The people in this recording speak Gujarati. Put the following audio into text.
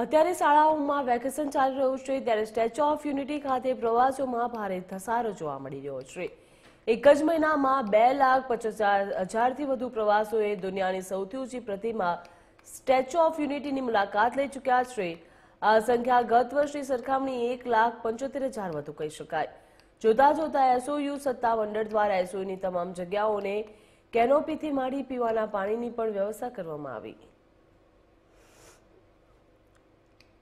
અત્યારે શાળાઓમાં વેકેશન ચાલી રહ્યું છે ત્યારે સ્ટેચ્યુ ઓફ યુનિટી ખાતે પ્રવાસીઓમાં ભારે ધસારો જોવા મળી રહ્યો છે એક જ મહિનામાં બે લાખ પચાસ હજારથી વધુ પ્રવાસીઓએ દુનિયાની સૌથી ઊંચી પ્રતિમા સ્ટેચ્યુ ઓફ યુનિટીની મુલાકાત લઈ ચૂક્યા છે આ સંખ્યા ગત વર્ષની સરખામણી એક લાખ પંચોતેર હજાર વધુ કહી શકાય જોતા જોતા એસઓયુ સત્તા મંડળ દ્વારા એસઓયુની તમામ જગ્યાઓને કેનોપીથી માડી પીવાના પાણીની પણ વ્યવસ્થા કરવામાં આવી